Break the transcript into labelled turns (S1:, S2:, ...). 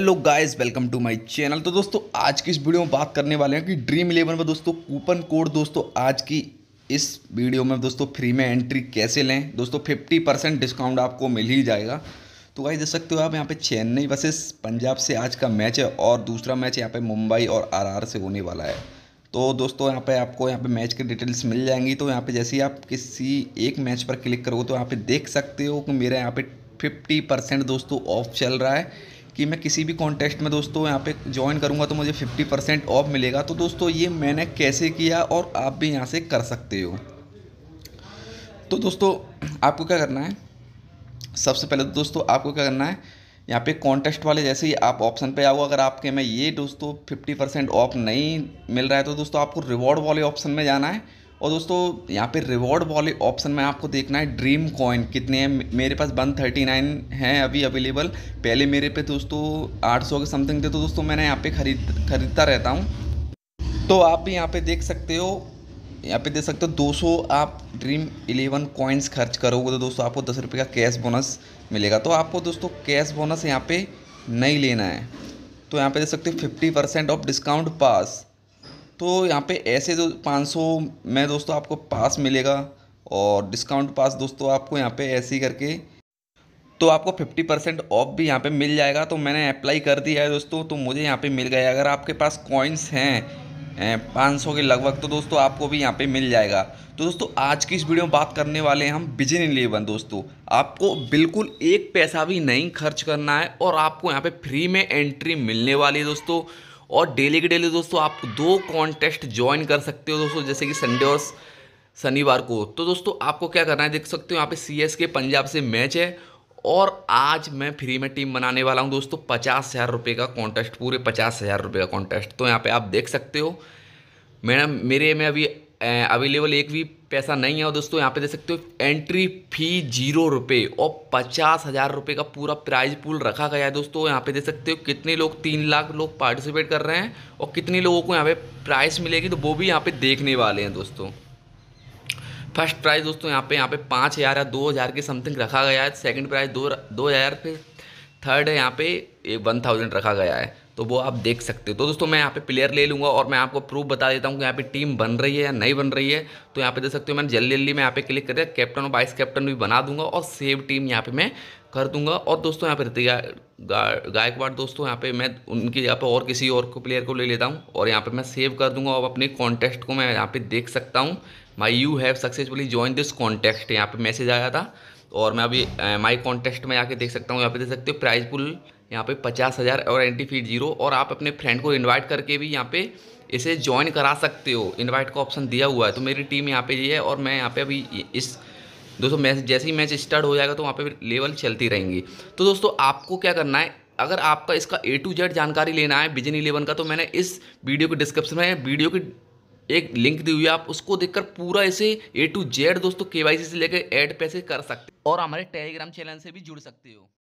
S1: hello guys welcome to my channel तो दोस्तों आज की इस वीडियो में बात करने वाले हैं कि ड्रीम इलेवन में दोस्तों कूपन कोड दोस्तों आज की इस वीडियो में दोस्तों फ्री में एंट्री कैसे लें दोस्तों 50 परसेंट डिस्काउंट आपको मिल ही जाएगा तो गाइस देख सकते हो आप यहाँ पे चेन्नई वर्सेस पंजाब से आज का मैच है और दूसरा मैच यहाँ पर मुंबई और आर से होने वाला है तो दोस्तों यहाँ पे आपको यहाँ पे मैच की डिटेल्स मिल जाएंगी तो यहाँ पे जैसे ही आप किसी एक मैच पर क्लिक करोगे तो यहाँ पे देख सकते हो कि मेरा यहाँ पे 50 परसेंट दोस्तों ऑफ चल रहा है कि मैं किसी भी कॉन्टेस्ट में दोस्तों यहाँ पे ज्वाइन करूँगा तो मुझे 50 परसेंट ऑफ मिलेगा तो दोस्तों ये मैंने कैसे किया और आप भी यहाँ से कर सकते हो तो दोस्तों आपको क्या करना है सबसे पहले तो दोस्तों आपको क्या करना है यहाँ पे कॉन्टेस्ट वाले जैसे ही आप ऑप्शन पे आओ अगर आपके में ये दोस्तों 50 परसेंट ऑफ नहीं मिल रहा है तो दोस्तों आपको रिवॉर्ड वाले ऑप्शन में जाना है और दोस्तों यहाँ पे रिवॉर्ड वाले ऑप्शन में आपको देखना है ड्रीम कॉइन कितने हैं मेरे पास वन थर्टी नाइन हैं अभी अवेलेबल पहले मेरे पे दोस्तों आठ सौ के समथिंग थे तो दोस्तों मैंने यहाँ पे खरीद खरीदता रहता हूँ तो आप भी यहाँ पे देख सकते हो यहाँ पे देख सकते हो सौ आप ड्रीम इलेवन कॉइन्स खर्च करोगे तो दोस्तों आपको दस रुपये का कैश बोनस मिलेगा तो आपको दोस्तों कैश बोनस यहाँ पर नहीं लेना है तो यहाँ पर देख सकते हो फिफ्टी ऑफ डिस्काउंट पास तो यहाँ पे ऐसे जो सौ में दोस्तों आपको पास मिलेगा और डिस्काउंट पास दोस्तों आपको यहाँ पे ऐसे ही करके तो आपको 50 परसेंट ऑफ भी यहाँ पे मिल जाएगा तो मैंने अप्लाई कर दिया है दोस्तों तो मुझे यहाँ पे मिल गया अगर आपके पास कॉइन्स हैं 500 के लगभग तो दोस्तों आपको भी यहाँ पे मिल जाएगा तो दोस्तों आज की इस वीडियो में बात करने वाले हैं हम बिजन इलेवन दोस्तों आपको बिल्कुल एक पैसा भी नहीं खर्च करना है और आपको यहाँ पर फ्री में एंट्री मिलने वाली है दोस्तों और डेली के डेली दोस्तों आप दो कॉन्टेस्ट ज्वाइन कर सकते हो दोस्तों जैसे कि संडे और शनिवार को तो दोस्तों आपको क्या करना है देख सकते हो यहाँ पे सी के पंजाब से मैच है और आज मैं फ्री में टीम बनाने वाला हूँ दोस्तों पचास हज़ार रुपये का कॉन्टेस्ट पूरे पचास हज़ार रुपये का कॉन्टेस्ट तो यहाँ पे आप देख सकते हो मैडम मेरे में अभी अवेलेबल एक भी पैसा नहीं है और दोस्तों यहाँ पे देख सकते हो एंट्री फी जीरो रुपये और पचास हज़ार रुपये का पूरा प्राइज पूल रखा गया है दोस्तों यहाँ पे देख सकते हो कितने लोग तीन लाख लोग पार्टिसिपेट कर रहे हैं और कितने लोगों को यहाँ पे प्राइस मिलेगी तो वो भी यहाँ पे देखने वाले हैं दोस्तों फर्स्ट प्राइज़ दोस्तों यहाँ पे यहाँ पे पाँच हज़ार या दो हज़ार के समथिंग रखा गया है सेकंड प्राइज़ दो दो हज़ार फिर थर्ड है यहाँ पे वन थाउजेंड रखा गया है तो वो आप देख सकते हो तो दोस्तों मैं यहाँ पे प्लेयर ले लूँगा और मैं आपको प्रूफ बता देता हूँ कि यहाँ पे टीम बन रही है या नहीं बन रही है तो यहाँ पे देख सकते हो मैंने जल्दी जल्दी मैं यहाँ पे क्लिक कर दिया कैप्टन और वाइस कैप्टन भी बना दूंगा और सेव टीम यहाँ पे मैं कर दूंगा और दोस्तों यहाँ पे ऋतिका गायकवाड़ दोस्तों यहाँ पे मैं उनके यहाँ पे और किसी और को प्लेयर को ले लेता हूँ और यहाँ पे मैं सेव कर दूंगा और अपने कॉन्टेस्ट को मैं यहाँ पे देख सकता हूँ my you have successfully join this contact यहाँ पे मैसेज आया था और मैं अभी माई कॉन्टेस्ट में आके देख सकता हूँ यहाँ पे देख सकते हो प्राइज पुल यहाँ पे पचास हज़ार और एंटी फीट जीरो और आप अपने फ्रेंड को इनवाइट करके भी यहाँ पे इसे ज्वाइन करा सकते हो इनवाइट का ऑप्शन दिया हुआ है तो मेरी टीम यहाँ पे ये है और मैं यहाँ पे अभी इस दोस्तों मैच जैसे ही मैच स्टार्ट हो जाएगा तो वहाँ पे लेवल चलती रहेंगी तो दोस्तों आपको क्या करना है अगर आपका इसका ए टू जेड जानकारी लेना है बिजनी इलेवन का तो मैंने इस वीडियो के डिस्क्रिप्शन में वीडियो की एक लिंक दी हुई है आप उसको देखकर पूरा इसे ए टू जेड दोस्तों के से लेकर एड पैसे कर सकते हो और हमारे टेलीग्राम चैनल से भी जुड़ सकते हो